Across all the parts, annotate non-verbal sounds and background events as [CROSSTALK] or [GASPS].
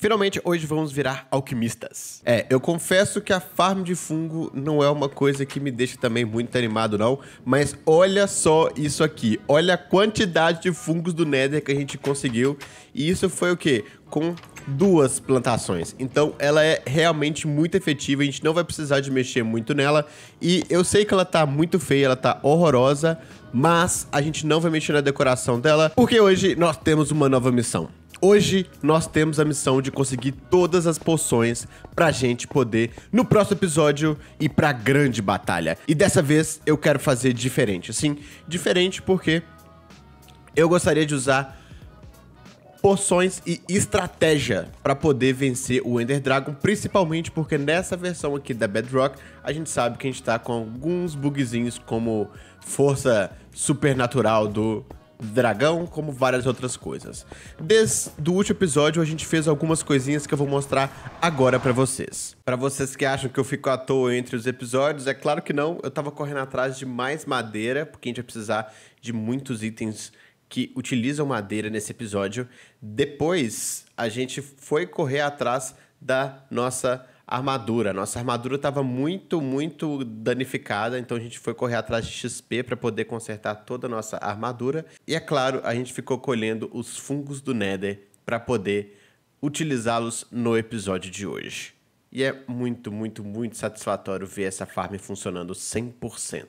Finalmente, hoje vamos virar alquimistas. É, eu confesso que a farm de fungo não é uma coisa que me deixa também muito animado não, mas olha só isso aqui. Olha a quantidade de fungos do Nether que a gente conseguiu. E isso foi o quê? Com duas plantações. Então ela é realmente muito efetiva, a gente não vai precisar de mexer muito nela. E eu sei que ela tá muito feia, ela tá horrorosa, mas a gente não vai mexer na decoração dela, porque hoje nós temos uma nova missão. Hoje nós temos a missão de conseguir todas as poções pra gente poder no próximo episódio ir pra grande batalha. E dessa vez eu quero fazer diferente. Assim, diferente porque eu gostaria de usar poções e estratégia para poder vencer o Ender Dragon, principalmente porque nessa versão aqui da Bedrock a gente sabe que a gente tá com alguns bugzinhos como força supernatural do dragão, como várias outras coisas. Desde o último episódio a gente fez algumas coisinhas que eu vou mostrar agora para vocês. Para vocês que acham que eu fico à toa entre os episódios, é claro que não, eu tava correndo atrás de mais madeira, porque a gente vai precisar de muitos itens que utilizam madeira nesse episódio. Depois a gente foi correr atrás da nossa armadura. Nossa armadura estava muito, muito danificada, então a gente foi correr atrás de XP para poder consertar toda a nossa armadura. E é claro, a gente ficou colhendo os fungos do Nether para poder utilizá-los no episódio de hoje. E é muito, muito, muito satisfatório ver essa farm funcionando 100%.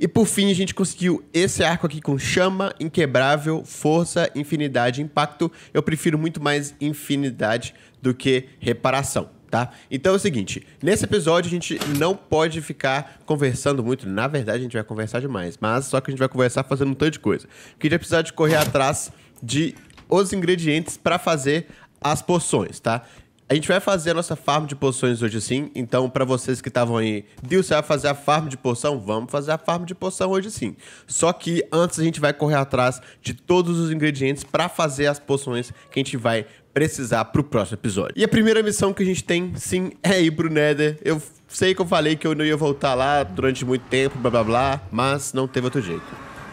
E por fim, a gente conseguiu esse arco aqui com chama, inquebrável, força, infinidade, impacto. Eu prefiro muito mais infinidade do que reparação. Tá? Então é o seguinte, nesse episódio a gente não pode ficar conversando muito, na verdade a gente vai conversar demais, mas só que a gente vai conversar fazendo um tanto de coisa. Que a gente vai precisar de correr atrás de os ingredientes para fazer as poções, tá? A gente vai fazer a nossa farm de poções hoje sim. Então, para vocês que estavam aí, Deus, você vai fazer a farm de poção? Vamos fazer a farm de poção hoje sim. Só que antes a gente vai correr atrás de todos os ingredientes para fazer as poções que a gente vai precisar pro próximo episódio. E a primeira missão que a gente tem, sim, é ir pro Nether. Eu sei que eu falei que eu não ia voltar lá durante muito tempo, blá blá blá, mas não teve outro jeito.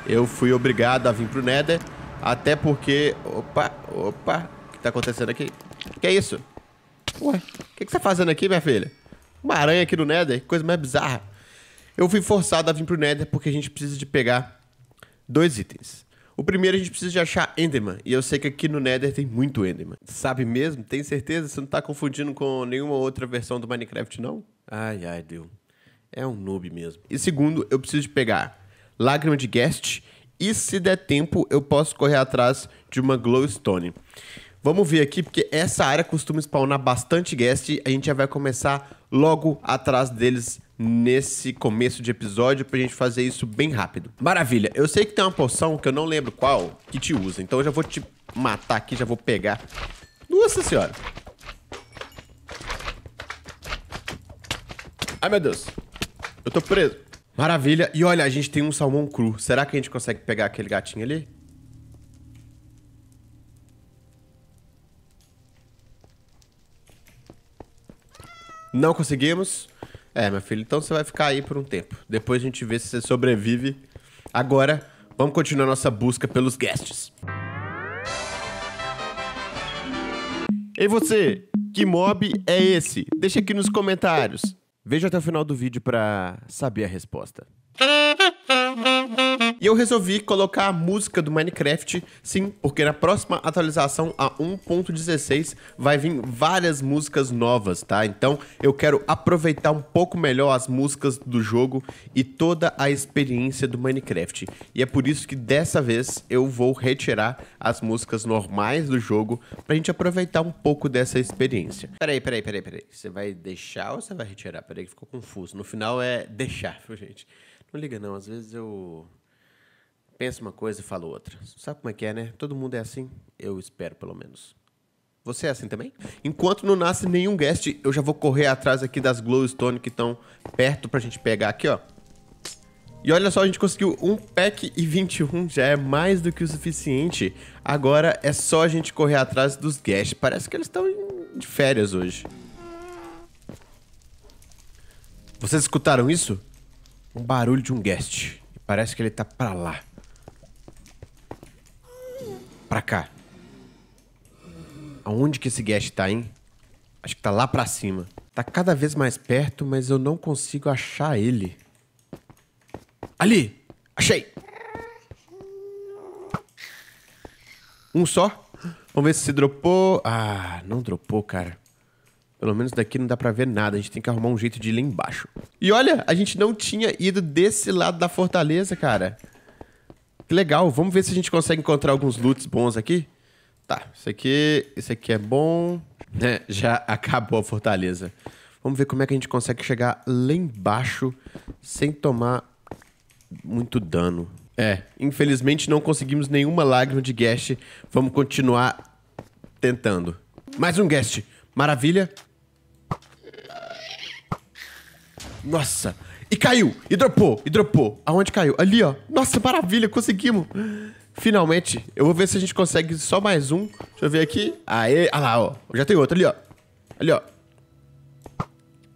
Eu fui obrigado a vir pro Nether, até porque... Opa, opa, o que tá acontecendo aqui? Que é isso? Ué, o que, que você tá fazendo aqui, minha filha? Uma aranha aqui no Nether, coisa mais bizarra. Eu fui forçado a vir pro Nether porque a gente precisa de pegar dois itens. O primeiro a gente precisa de achar Enderman, e eu sei que aqui no Nether tem muito Enderman. Sabe mesmo? Tem certeza? Você não tá confundindo com nenhuma outra versão do Minecraft, não? Ai, ai, deu. É um noob mesmo. E segundo, eu preciso de pegar Lágrima de Guest, e se der tempo, eu posso correr atrás de uma Glowstone. Vamos ver aqui, porque essa área costuma spawnar bastante guest. A gente já vai começar logo atrás deles nesse começo de episódio pra gente fazer isso bem rápido. Maravilha. Eu sei que tem uma poção que eu não lembro qual que te usa, então eu já vou te matar aqui, já vou pegar. Nossa senhora. Ai, meu Deus. Eu tô preso. Maravilha. E olha, a gente tem um salmão cru. Será que a gente consegue pegar aquele gatinho ali? Não conseguimos. É, meu filho, então você vai ficar aí por um tempo. Depois a gente vê se você sobrevive. Agora, vamos continuar nossa busca pelos guests. E você, que mob é esse? Deixa aqui nos comentários. Veja até o final do vídeo para saber a resposta. E eu resolvi colocar a música do Minecraft, sim, porque na próxima atualização a 1.16 vai vir várias músicas novas, tá? Então eu quero aproveitar um pouco melhor as músicas do jogo e toda a experiência do Minecraft. E é por isso que dessa vez eu vou retirar as músicas normais do jogo pra gente aproveitar um pouco dessa experiência. Peraí, peraí, peraí, peraí. Você vai deixar ou você vai retirar? Peraí que ficou confuso. No final é deixar, [LAUGHS] gente. Não liga, não. Às vezes eu penso uma coisa e falo outra. Sabe como é que é, né? Todo mundo é assim. Eu espero, pelo menos. Você é assim também? Enquanto não nasce nenhum guest, eu já vou correr atrás aqui das glowstone que estão perto pra gente pegar aqui, ó. E olha só, a gente conseguiu um pack e 21, já é mais do que o suficiente. Agora é só a gente correr atrás dos guests. Parece que eles estão de férias hoje. Vocês escutaram isso? um barulho de um guest. parece que ele tá pra lá. Pra cá. Aonde que esse guest tá, hein? Acho que tá lá pra cima. Tá cada vez mais perto, mas eu não consigo achar ele. Ali! Achei! Um só? Vamos ver se se dropou. Ah, não dropou, cara. Pelo menos daqui não dá pra ver nada. A gente tem que arrumar um jeito de ir lá embaixo. E olha, a gente não tinha ido desse lado da fortaleza, cara. Que legal. Vamos ver se a gente consegue encontrar alguns loots bons aqui. Tá, isso aqui, isso aqui é bom. É, já [LAUGHS] acabou a fortaleza. Vamos ver como é que a gente consegue chegar lá embaixo sem tomar muito dano. É, infelizmente não conseguimos nenhuma lágrima de guest. Vamos continuar tentando. Mais um guest. Maravilha. Nossa. E caiu. E dropou. E dropou. Aonde caiu? Ali, ó. Nossa, maravilha. Conseguimos. Finalmente. Eu vou ver se a gente consegue só mais um. Deixa eu ver aqui. Aê. Ah lá, ó. Já tem outro ali, ó. Ali, ó.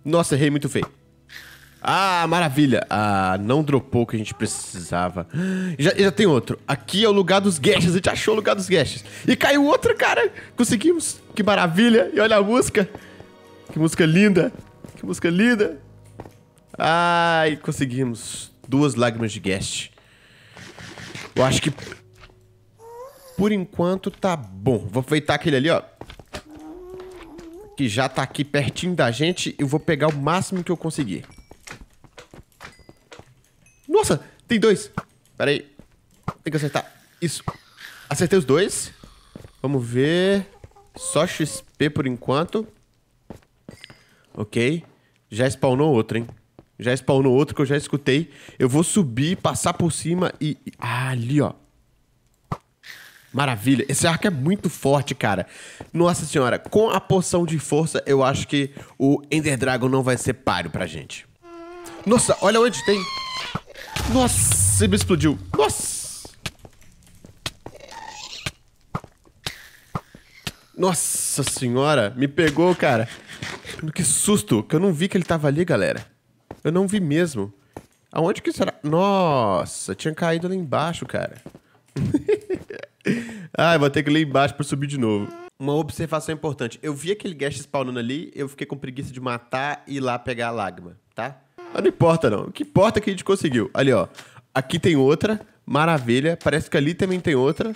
Nossa, errei muito feio. Ah, maravilha. Ah, não dropou o que a gente precisava. Já, já tem outro. Aqui é o lugar dos Guestes. A gente achou o lugar dos Guestes. E caiu outro, cara. Conseguimos. Que maravilha. E olha a música. Que música linda. Que música linda. Ai, conseguimos. Duas lágrimas de guest. Eu acho que... Por enquanto tá bom. Vou feitar aquele ali, ó. Que já tá aqui pertinho da gente. Eu vou pegar o máximo que eu conseguir. Nossa, tem dois. Pera aí. Tem que acertar. Isso. Acertei os dois. Vamos ver. Só XP por enquanto. Ok. Já spawnou outro, hein? Já spawnou outro que eu já escutei. Eu vou subir, passar por cima e. Ah, ali, ó. Maravilha. Esse arco é muito forte, cara. Nossa senhora, com a poção de força, eu acho que o Ender Dragon não vai ser páreo pra gente. Nossa, olha onde tem. Nossa, ele explodiu. Nossa. Nossa senhora, me pegou, cara. Que susto, que eu não vi que ele tava ali, galera. Eu não vi mesmo. Aonde que será? Nossa, tinha caído lá embaixo, cara. [LAUGHS] ah, vou ter que ir lá embaixo pra subir de novo. Uma observação importante. Eu vi aquele guest spawnando ali, eu fiquei com preguiça de matar e ir lá pegar a lágrima, tá? Mas não importa, não. O que importa é que a gente conseguiu. Ali, ó. Aqui tem outra. Maravilha. Parece que ali também tem outra.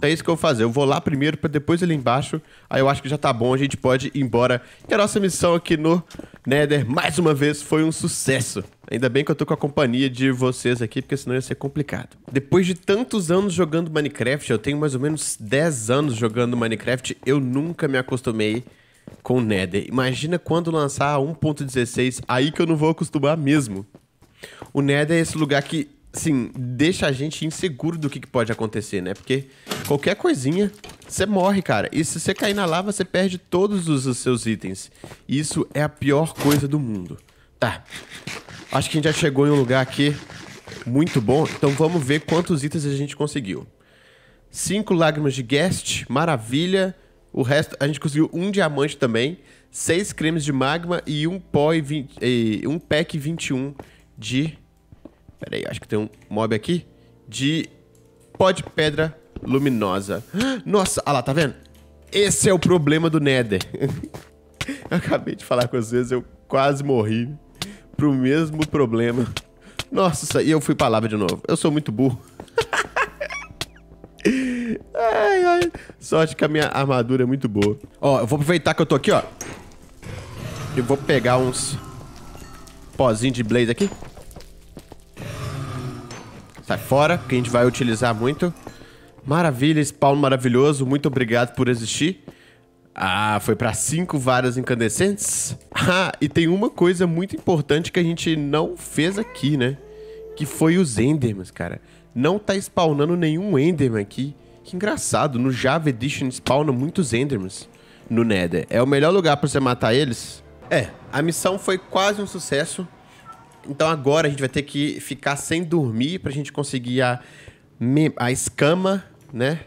É isso que eu vou fazer. Eu vou lá primeiro para depois ele embaixo. Aí eu acho que já tá bom, a gente pode ir embora. E a nossa missão aqui no Nether, mais uma vez, foi um sucesso. Ainda bem que eu tô com a companhia de vocês aqui, porque senão ia ser complicado. Depois de tantos anos jogando Minecraft, eu tenho mais ou menos 10 anos jogando Minecraft, eu nunca me acostumei com o Nether. Imagina quando lançar 1.16, aí que eu não vou acostumar mesmo. O Nether é esse lugar que assim, deixa a gente inseguro do que, que pode acontecer, né? Porque qualquer coisinha, você morre, cara. E se você cair na lava, você perde todos os, os seus itens. isso é a pior coisa do mundo. Tá. Acho que a gente já chegou em um lugar aqui muito bom. Então vamos ver quantos itens a gente conseguiu. Cinco lágrimas de guest, maravilha. O resto, a gente conseguiu um diamante também, seis cremes de magma e um pó e, 20, e um pack 21 de Pera aí, acho que tem um mob aqui de pó de pedra luminosa. Nossa, ah lá, tá vendo? Esse é o problema do Nether. [LAUGHS] eu acabei de falar com vocês, eu quase morri pro mesmo problema. Nossa, e eu fui pra lava de novo. Eu sou muito burro. [LAUGHS] ai, ai. Sorte que a minha armadura é muito boa. Ó, eu vou aproveitar que eu tô aqui, ó. E vou pegar uns pozinhos de blaze aqui. Sai fora, que a gente vai utilizar muito. Maravilha, spawn maravilhoso. Muito obrigado por existir. Ah, foi para cinco varas incandescentes? [LAUGHS] Ah, e tem uma coisa muito importante que a gente não fez aqui, né? Que foi os Endermans, cara. Não tá spawnando nenhum Enderman aqui. Que engraçado, no Java Edition spawna muitos Endermans no Nether. É o melhor lugar para você matar eles? É, a missão foi quase um sucesso. Então agora a gente vai ter que ficar sem dormir para a gente conseguir a, a escama, né?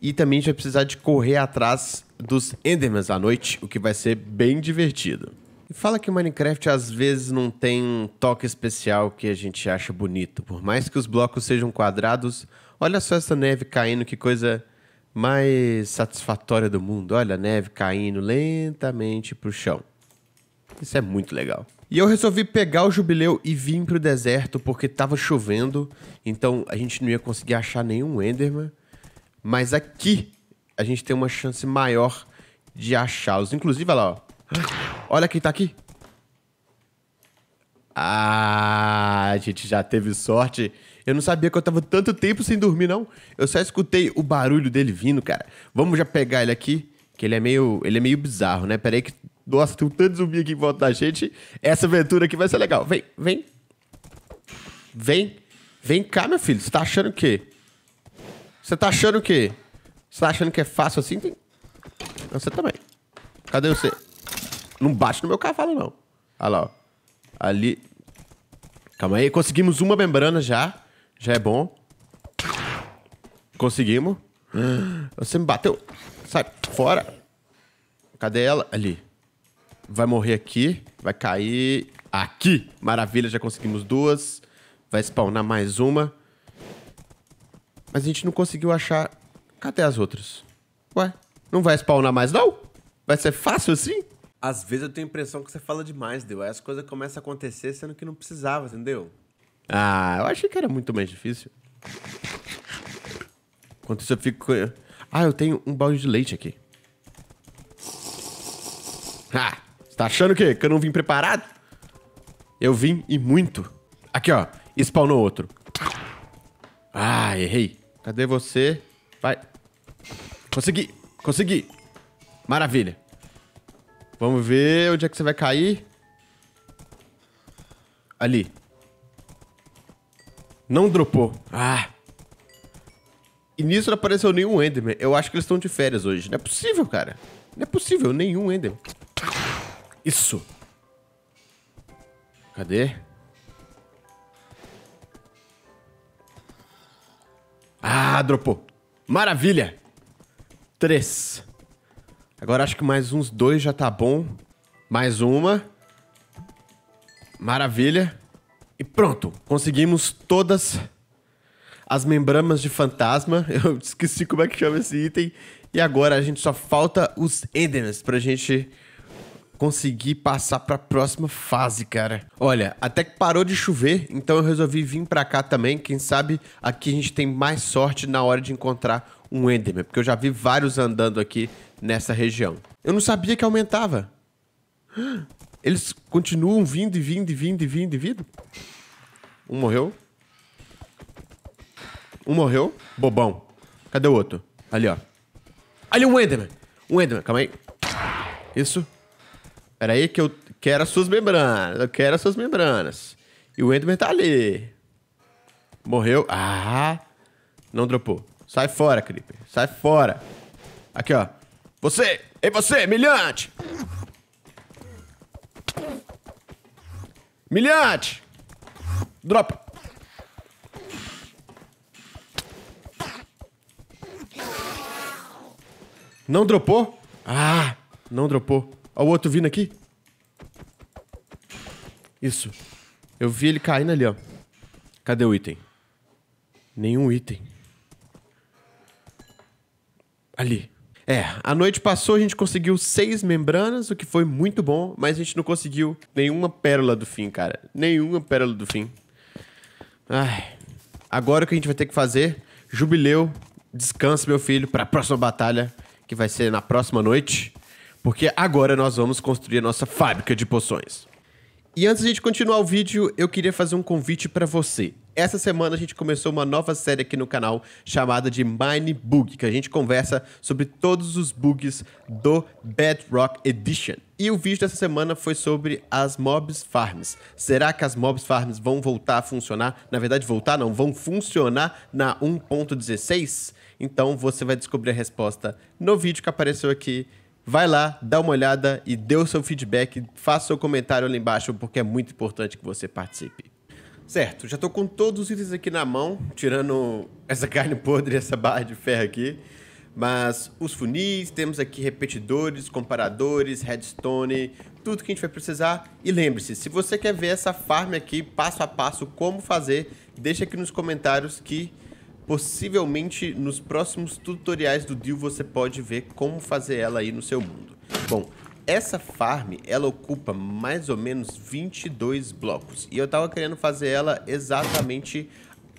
E também a gente vai precisar de correr atrás dos Endermans à noite, o que vai ser bem divertido. fala que o Minecraft às vezes não tem um toque especial que a gente acha bonito. Por mais que os blocos sejam quadrados, olha só essa neve caindo, que coisa mais satisfatória do mundo. Olha a neve caindo lentamente pro chão. Isso é muito legal. E eu resolvi pegar o jubileu e vim pro deserto porque tava chovendo, então a gente não ia conseguir achar nenhum Enderman. Mas aqui a gente tem uma chance maior de achá-los. Inclusive, olha lá, ó. Olha quem tá aqui. Ah, a gente já teve sorte. Eu não sabia que eu tava tanto tempo sem dormir, não. Eu só escutei o barulho dele vindo, cara. Vamos já pegar ele aqui, que ele é meio, ele é meio bizarro, né? Peraí que nossa, tem um tanto de zumbi aqui em volta da gente. Essa aventura aqui vai ser legal. Vem, vem. Vem. Vem cá, meu filho. Você tá achando o quê? Você tá achando o quê? Você tá achando que é fácil assim? Você também. Cadê você? Não bate no meu cavalo, não. Olha lá, ó. Ali. Calma aí. Conseguimos uma membrana já. Já é bom. Conseguimos. [GASPS] Você me bateu. Sai fora. Cadê ela? Ali vai morrer aqui, vai cair aqui. Maravilha, já conseguimos duas. Vai spawnar mais uma. Mas a gente não conseguiu achar... Cadê as outras? Ué, não vai spawnar mais não? Vai ser fácil assim? Às vezes eu tenho a impressão que você fala demais, deu. Aí as coisas começam a acontecer sendo que não precisava, entendeu? Ah, eu achei que era muito mais difícil. Enquanto isso eu fico... Ah, eu tenho um balde de leite aqui. Ha! Ah, Tá achando o quê? Que eu não vim preparado? Eu vim e muito. Aqui, ó. Spawnou outro. Ah, errei. Cadê você? Vai. Consegui. Consegui. Maravilha. Vamos ver onde é que você vai cair. Ali. Não dropou. Ah. E nisso não apareceu nenhum Enderman. Eu acho que eles estão de férias hoje. Não é possível, cara. Não é possível, nenhum Enderman. Isso. Cadê? Ah, dropou. Maravilha. Três. Agora acho que mais uns dois já tá bom. Mais uma. Maravilha. E pronto. Conseguimos todas as membramas de fantasma. [LAUGHS] Eu esqueci como é que chama esse item. E agora a gente só falta os Endemans pra gente conseguir passar para a próxima fase, cara. Olha, até que parou de chover, então eu resolvi vir para cá também. Quem sabe aqui a gente tem mais sorte na hora de encontrar um Enderman, porque eu já vi vários andando aqui nessa região. Eu não sabia que aumentava. Eles continuam vindo e vindo e vindo e vindo e vindo. Um morreu. Um morreu. Bobão. Cadê o outro? Ali, ó. Ali um Enderman. Um Enderman, calma aí. Isso. Pera aí que eu quero as suas membranas. Eu quero as suas membranas. E o Enderman tá ali. Morreu. Ah! Não dropou. Sai fora, Creeper. Sai fora. Aqui, ó. Você! Ei, é você, milhante! Milhante! Dropa! Não dropou? Ah! Não dropou. Olha o outro vindo aqui. Isso. Eu vi ele caindo ali, ó. Cadê o item? Nenhum item. Ali. É, a noite passou, a gente conseguiu seis membranas, o que foi muito bom, mas a gente não conseguiu nenhuma pérola do fim, cara. Nenhuma pérola do fim. Ai. Agora o que a gente vai ter que fazer? Jubileu, descanse, meu filho, para a próxima batalha, que vai ser na próxima noite. Porque agora nós vamos construir a nossa fábrica de poções. E antes de a gente continuar o vídeo, eu queria fazer um convite para você. Essa semana a gente começou uma nova série aqui no canal chamada de Mine Bug, que a gente conversa sobre todos os bugs do Bedrock Edition. E o vídeo dessa semana foi sobre as mobs farms. Será que as mobs farms vão voltar a funcionar? Na verdade, voltar não, vão funcionar na 1.16? Então você vai descobrir a resposta no vídeo que apareceu aqui vai lá, dá uma olhada e dê o seu feedback, faça seu comentário ali embaixo, porque é muito importante que você participe. Certo, já estou com todos os itens aqui na mão, tirando essa [LAUGHS] carne podre e essa barra de ferro aqui. Mas os funis, temos aqui repetidores, comparadores, redstone, tudo que a gente vai precisar. E lembre-se, se você quer ver essa farm aqui passo a passo como fazer, deixa aqui nos comentários que Possivelmente nos próximos tutoriais do Dio você pode ver como fazer ela aí no seu mundo. Bom, essa farm ela ocupa mais ou menos 22 blocos e eu tava querendo fazer ela exatamente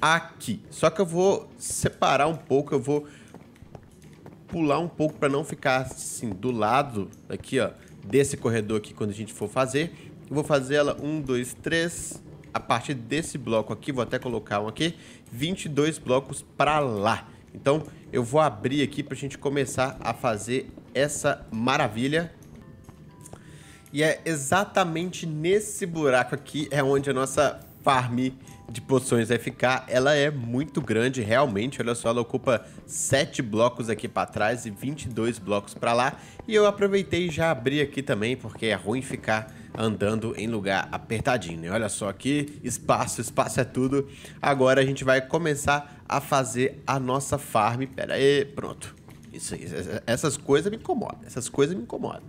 aqui. Só que eu vou separar um pouco, eu vou pular um pouco para não ficar assim do lado aqui, ó, desse corredor aqui quando a gente for fazer. Eu vou fazer ela 1, 2, 3, a partir desse bloco aqui, vou até colocar um aqui, 22 blocos para lá. Então eu vou abrir aqui para a gente começar a fazer essa maravilha. E é exatamente nesse buraco aqui é onde a nossa farm de poções vai ficar. Ela é muito grande realmente, olha só, ela ocupa 7 blocos aqui para trás e 22 blocos para lá. E eu aproveitei e já abri aqui também, porque é ruim ficar andando em lugar apertadinho. né? olha só aqui, espaço, espaço é tudo. Agora a gente vai começar a fazer a nossa farm. Pera aí, pronto. Isso, essas coisas me incomodam, essas coisas me incomodam.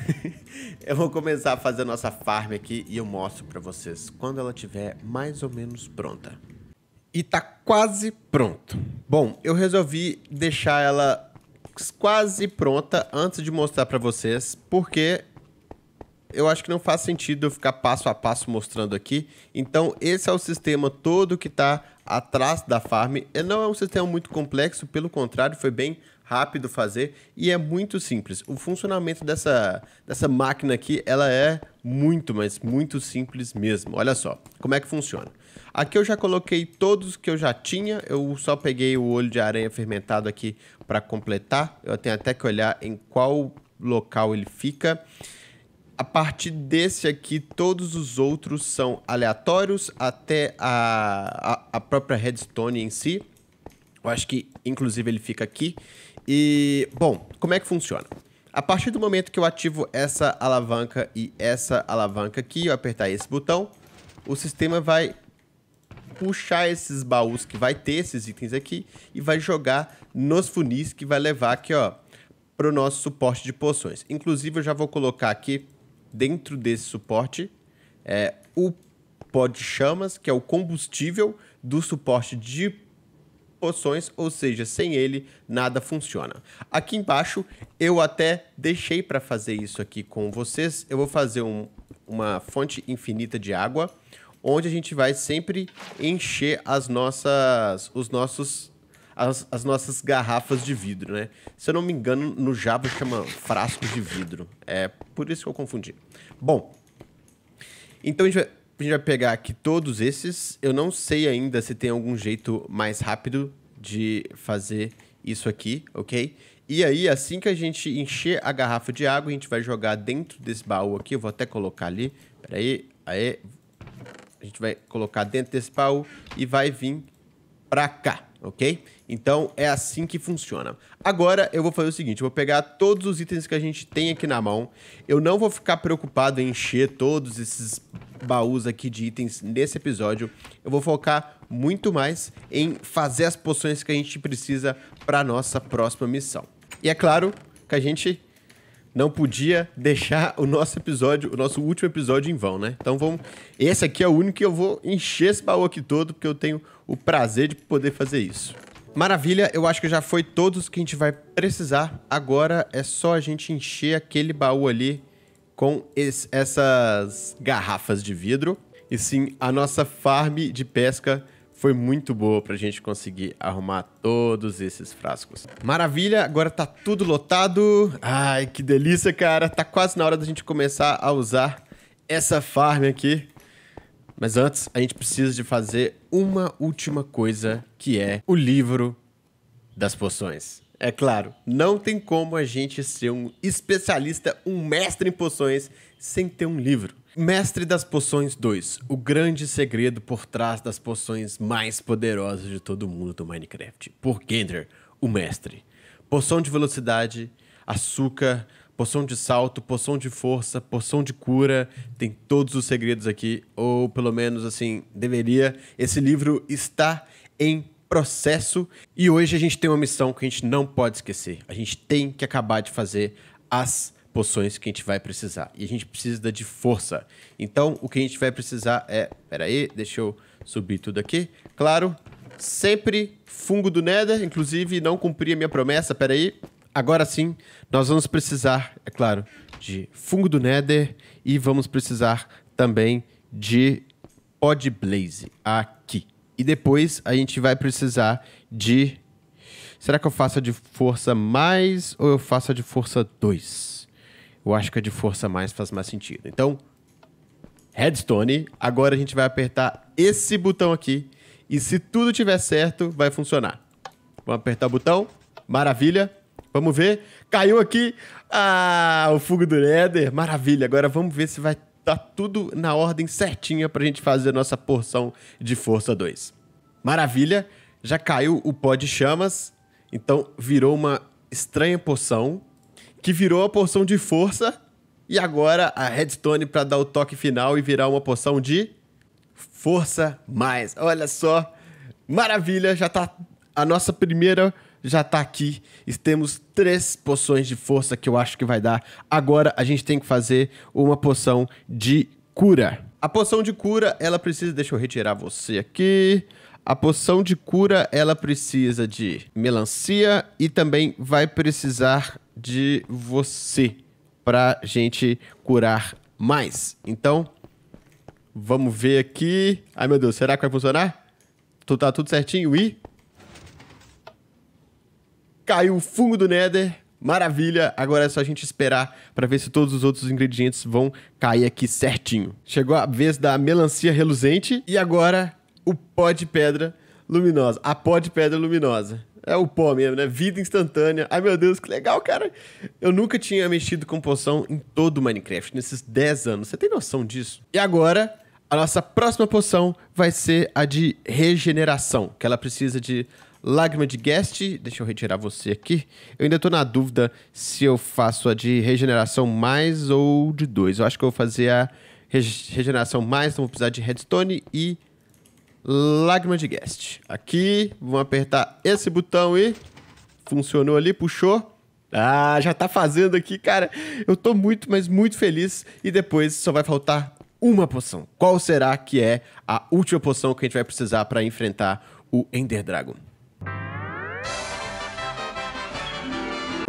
[LAUGHS] eu vou começar a fazer a nossa farm aqui e eu mostro para vocês quando ela tiver mais ou menos pronta. E tá quase pronto. Bom, eu resolvi deixar ela quase pronta antes de mostrar para vocês, porque eu acho que não faz sentido eu ficar passo a passo mostrando aqui. Então, esse é o sistema todo que está atrás da farm. E não é um sistema muito complexo, pelo contrário, foi bem rápido fazer e é muito simples. O funcionamento dessa, dessa máquina aqui, ela é muito, mas muito simples mesmo. Olha só como é que funciona. Aqui eu já coloquei todos que eu já tinha, eu só peguei o olho de aranha fermentado aqui para completar. Eu tenho até que olhar em qual local ele fica a partir desse aqui, todos os outros são aleatórios até a, a, a própria redstone em si. Eu acho que, inclusive, ele fica aqui. E, bom, como é que funciona? A partir do momento que eu ativo essa alavanca e essa alavanca aqui, eu apertar esse botão, o sistema vai puxar esses baús que vai ter esses itens aqui e vai jogar nos funis que vai levar aqui, ó, para o nosso suporte de poções. Inclusive, eu já vou colocar aqui dentro desse suporte é, o pó de chamas, que é o combustível do suporte de poções, ou seja, sem ele nada funciona. Aqui embaixo eu até deixei para fazer isso aqui com vocês. Eu vou fazer um, uma fonte infinita de água, onde a gente vai sempre encher as nossas, os nossos as, as nossas garrafas de vidro, né? Se eu não me engano, no Java chama frasco de vidro. É por isso que eu confundi. Bom, então a gente vai, a gente vai pegar aqui todos esses. Eu não sei ainda se tem algum jeito mais rápido de fazer isso aqui, ok? E aí, assim que a gente encher a garrafa de água, a gente vai jogar dentro desse baú aqui. Eu vou até colocar ali. Peraí, aí. A gente vai colocar dentro desse baú e vai vir para cá, ok? Então é assim que funciona. Agora eu vou fazer o seguinte, eu vou pegar todos os itens que a gente tem aqui na mão. Eu não vou ficar preocupado em encher todos esses baús aqui de itens nesse episódio. Eu vou focar muito mais em fazer as poções que a gente precisa para nossa próxima missão. E é claro que a gente não podia deixar o nosso episódio, o nosso último episódio em vão, né? Então vamos, esse aqui é o único que eu vou encher esse baú aqui todo porque eu tenho o prazer de poder fazer isso. Maravilha, eu acho que já foi todos que a gente vai precisar. Agora é só a gente encher aquele baú ali com essas garrafas de vidro. E sim, a nossa farm de pesca foi muito boa para a gente conseguir arrumar todos esses frascos. Maravilha, agora tá tudo lotado. Ai, que delícia, cara. Tá quase na hora da gente começar a usar essa farm aqui mas antes, a gente precisa de fazer uma última coisa, que é o livro das poções. É claro, não tem como a gente ser um especialista, um mestre em poções, sem ter um livro. Mestre das Poções 2, o grande segredo por trás das poções mais poderosas de todo mundo do Minecraft. Por Gender, o mestre. Poção de velocidade, açúcar, poção de salto, poção de força, poção de cura, tem todos os segredos aqui, ou pelo menos assim, deveria. Esse livro está em processo e hoje a gente tem uma missão que a gente não pode esquecer. A gente tem que acabar de fazer as poções que a gente vai precisar. E a gente precisa de força. Então, o que a gente vai precisar é. espera aí, deixa eu subir tudo aqui. Claro, sempre fungo do Nether. Inclusive, não cumpri a minha promessa. peraí. aí. Agora sim, nós vamos precisar, é claro, de fungo do Nether e vamos precisar também de Podblaze blaze aqui. E depois a gente vai precisar de. Será que eu faço de força mais ou eu faço de força 2? Eu acho que a de força mais faz mais sentido. Então, redstone. Agora a gente vai apertar esse botão aqui. E se tudo tiver certo, vai funcionar. Vamos apertar o botão. Maravilha. Vamos ver. Caiu aqui ah, o fogo do Nether. Maravilha. Agora vamos ver se vai tá tudo na ordem certinha para a gente fazer a nossa porção de força 2. Maravilha. Já caiu o pó de chamas. Então virou uma estranha poção que virou a porção de força e agora a redstone para dar o toque final e virar uma poção de força mais. Olha só, maravilha, já tá a nossa primeira já tá aqui. E temos três poções de força que eu acho que vai dar. Agora a gente tem que fazer uma poção de cura. A poção de cura, ela precisa. Deixa eu retirar você aqui. A poção de cura, ela precisa de melancia e também vai precisar de você pra gente curar mais. Então, vamos ver aqui. Ai, meu Deus, será que vai funcionar? Tu tá tudo certinho e caiu o fungo do Nether. Maravilha, agora é só a gente esperar para ver se todos os outros ingredientes vão cair aqui certinho. Chegou a vez da melancia reluzente e agora o pó de pedra luminosa. A pó de pedra luminosa. É o pó mesmo, né? Vida instantânea. Ai, meu Deus, que legal, cara. Eu nunca tinha mexido com poção em todo o Minecraft, nesses 10 anos. Você tem noção disso? E agora, a nossa próxima poção vai ser a de regeneração, que ela precisa de Lágrima de Guest, deixa eu retirar você aqui. Eu ainda estou na dúvida se eu faço a de regeneração mais ou de dois. Eu acho que eu vou fazer a regeneração mais, então vou precisar de redstone e lágrima de guest. Aqui, vamos apertar esse botão e funcionou ali, puxou. Ah, já tá fazendo aqui, cara. Eu tô muito, mas muito feliz e depois só vai faltar uma poção. Qual será que é a última poção que a gente vai precisar para enfrentar o Ender Dragon?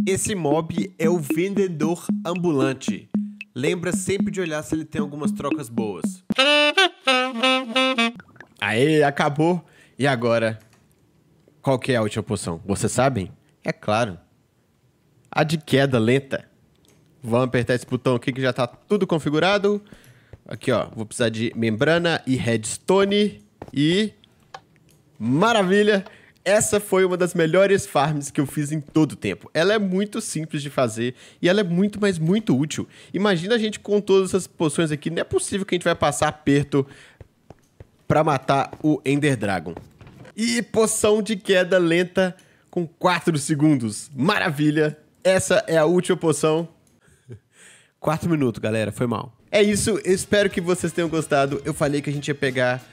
Esse mob é o vendedor ambulante. Lembra sempre de olhar se ele tem algumas trocas boas. Aê, acabou. E agora? Qual que é a última poção? Vocês sabem? É claro. A de queda lenta. Vamos apertar esse botão aqui que já está tudo configurado. Aqui, ó. Vou precisar de membrana e redstone. E... Maravilha! Essa foi uma das melhores farms que eu fiz em todo o tempo. Ela é muito simples de fazer e ela é muito, mas muito útil. Imagina a gente com todas essas poções aqui, não é possível que a gente vai passar perto para matar o Ender Dragon. E poção de queda lenta com 4 segundos. Maravilha! Essa é a última poção. 4 [LAUGHS] minutos, galera, foi mal. É isso, espero que vocês tenham gostado. Eu falei que a gente ia pegar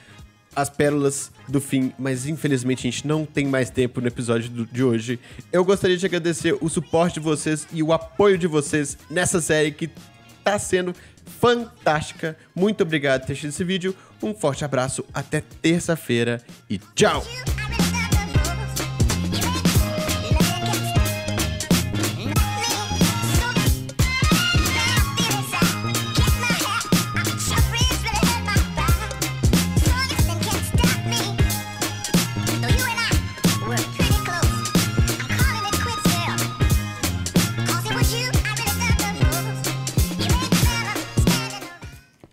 as pérolas do fim, mas infelizmente a gente não tem mais tempo no episódio do, de hoje. Eu gostaria de agradecer o suporte de vocês e o apoio de vocês nessa série que tá sendo fantástica. Muito obrigado por ter assistido esse vídeo. Um forte abraço, até terça-feira e tchau!